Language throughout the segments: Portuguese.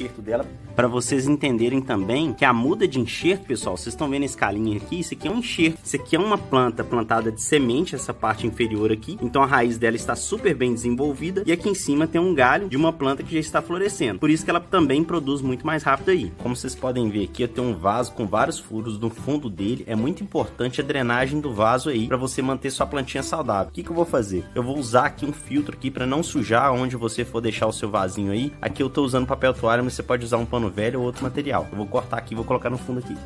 enxerto dela para vocês entenderem também que a muda de enxerto, pessoal, vocês estão vendo esse calinho aqui, isso aqui é um enxerto, isso aqui é uma planta plantada de semente, essa parte inferior aqui, então a raiz dela está super bem desenvolvida e aqui em cima tem um galho de uma planta que já está florescendo, por isso que ela também produz muito mais rápido aí. Como vocês podem ver aqui, eu tenho um vaso com vários furos no fundo dele, é muito importante a drenagem do vaso aí para você manter sua plantinha saudável. O que, que eu vou fazer? Eu vou usar aqui um filtro aqui para não sujar onde você for deixar o seu vasinho aí, aqui eu estou usando papel toalha você pode usar um pano velho ou outro material. Eu vou cortar aqui e vou colocar no fundo aqui.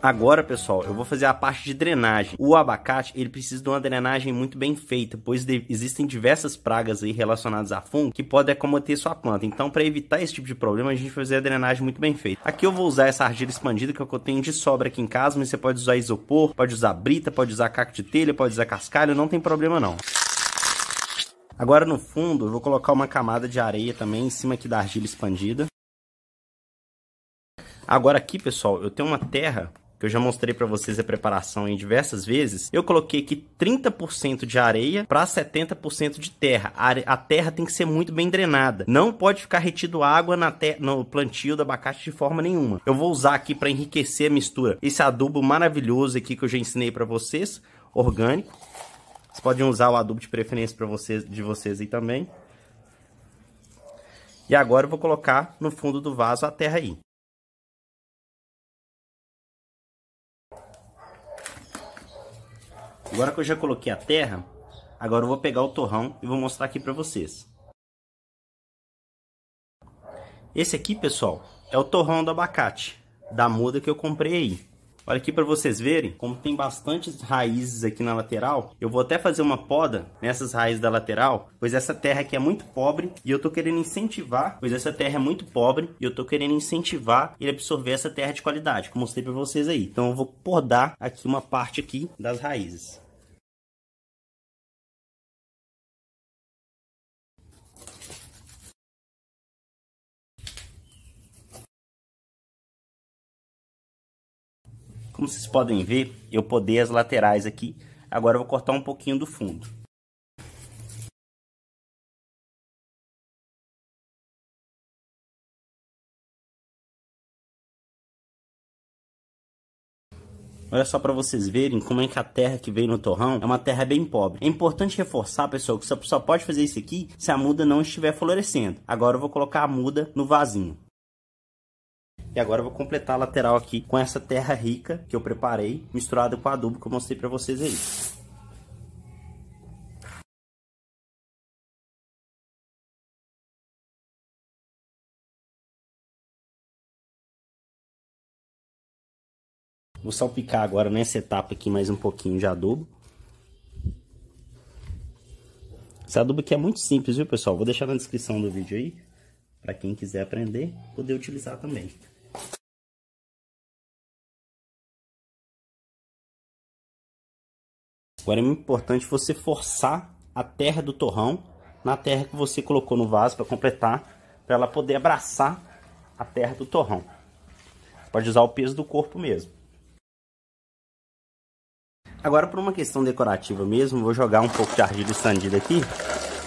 Agora, pessoal, eu vou fazer a parte de drenagem. O abacate, ele precisa de uma drenagem muito bem feita, pois existem diversas pragas aí relacionadas a fungo que podem acometer sua planta. Então, para evitar esse tipo de problema, a gente vai fazer a drenagem muito bem feita. Aqui eu vou usar essa argila expandida é que eu tenho de sobra aqui em casa, mas você pode usar isopor, pode usar brita, pode usar caco de telha, pode usar cascalho, não tem problema não. Agora no fundo eu vou colocar uma camada de areia também em cima aqui da argila expandida. Agora aqui, pessoal, eu tenho uma terra que eu já mostrei para vocês a preparação em diversas vezes, eu coloquei aqui 30% de areia para 70% de terra. A terra tem que ser muito bem drenada. Não pode ficar retido água na no plantio do abacate de forma nenhuma. Eu vou usar aqui para enriquecer a mistura esse adubo maravilhoso aqui que eu já ensinei para vocês, orgânico. Vocês podem usar o adubo de preferência para vocês, de vocês aí também. E agora eu vou colocar no fundo do vaso a terra aí. Agora que eu já coloquei a terra, agora eu vou pegar o torrão e vou mostrar aqui para vocês. Esse aqui, pessoal, é o torrão do abacate, da muda que eu comprei aí. Olha aqui para vocês verem como tem bastantes raízes aqui na lateral. Eu vou até fazer uma poda nessas raízes da lateral, pois essa terra aqui é muito pobre e eu tô querendo incentivar, pois essa terra é muito pobre e eu tô querendo incentivar ele absorver essa terra de qualidade, que eu mostrei para vocês aí. Então eu vou podar aqui uma parte aqui das raízes. Como vocês podem ver, eu podei as laterais aqui. Agora eu vou cortar um pouquinho do fundo. Olha só para vocês verem como é que a terra que veio no torrão é uma terra bem pobre. É importante reforçar, pessoal, que você só pode fazer isso aqui se a muda não estiver florescendo. Agora eu vou colocar a muda no vasinho. E agora eu vou completar a lateral aqui com essa terra rica que eu preparei, misturada com adubo que eu mostrei para vocês aí. Vou salpicar agora nessa etapa aqui mais um pouquinho de adubo. Esse adubo aqui é muito simples, viu, pessoal? Vou deixar na descrição do vídeo aí, para quem quiser aprender, poder utilizar também. Agora é muito importante você forçar a terra do torrão na terra que você colocou no vaso para completar, para ela poder abraçar a terra do torrão. pode usar o peso do corpo mesmo. Agora, por uma questão decorativa mesmo, vou jogar um pouco de argila estandida aqui,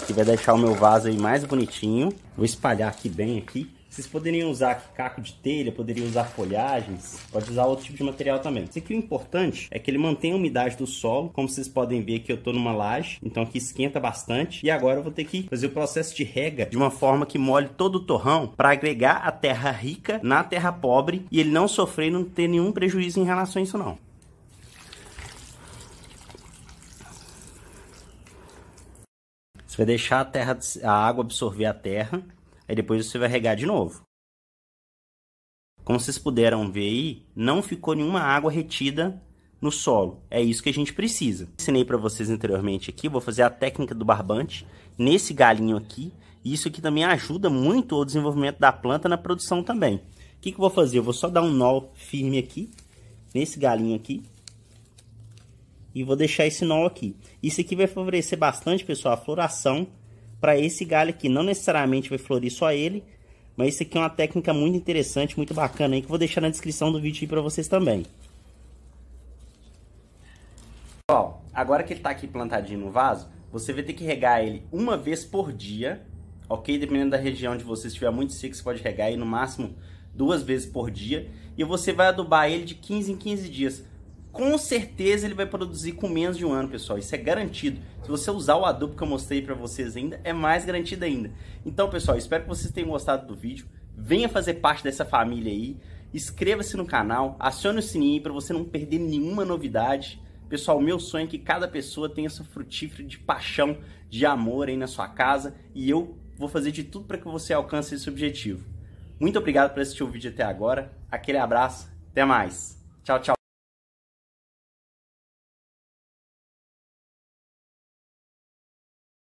que vai deixar o meu vaso aí mais bonitinho. Vou espalhar aqui bem aqui, vocês poderiam usar caco de telha, poderiam usar folhagens, pode usar outro tipo de material também. Isso aqui o importante é que ele mantenha a umidade do solo, como vocês podem ver que eu estou numa laje, então aqui esquenta bastante. E agora eu vou ter que fazer o processo de rega de uma forma que molhe todo o torrão para agregar a terra rica na terra pobre e ele não sofrer e não ter nenhum prejuízo em relação a isso não. Você vai deixar a, terra, a água absorver a terra Aí depois você vai regar de novo. Como vocês puderam ver aí, não ficou nenhuma água retida no solo. É isso que a gente precisa. Ensinei para vocês anteriormente aqui, vou fazer a técnica do barbante nesse galinho aqui. E isso aqui também ajuda muito o desenvolvimento da planta na produção também. O que, que eu vou fazer? Eu vou só dar um nó firme aqui, nesse galinho aqui. E vou deixar esse nó aqui. Isso aqui vai favorecer bastante, pessoal, a floração para esse galho aqui. Não necessariamente vai florir só ele, mas isso aqui é uma técnica muito interessante, muito bacana aí, que eu vou deixar na descrição do vídeo aí para vocês também. Ó, agora que ele tá aqui plantadinho no vaso, você vai ter que regar ele uma vez por dia, ok? Dependendo da região onde você, estiver muito seco, você pode regar aí no máximo duas vezes por dia. E você vai adubar ele de 15 em 15 dias com certeza ele vai produzir com menos de um ano, pessoal. Isso é garantido. Se você usar o adubo que eu mostrei para vocês ainda, é mais garantido ainda. Então, pessoal, espero que vocês tenham gostado do vídeo. Venha fazer parte dessa família aí. Inscreva-se no canal, acione o sininho para você não perder nenhuma novidade. Pessoal, meu sonho é que cada pessoa tenha seu frutífero de paixão, de amor aí na sua casa e eu vou fazer de tudo para que você alcance esse objetivo. Muito obrigado por assistir o vídeo até agora. Aquele abraço, até mais. Tchau, tchau.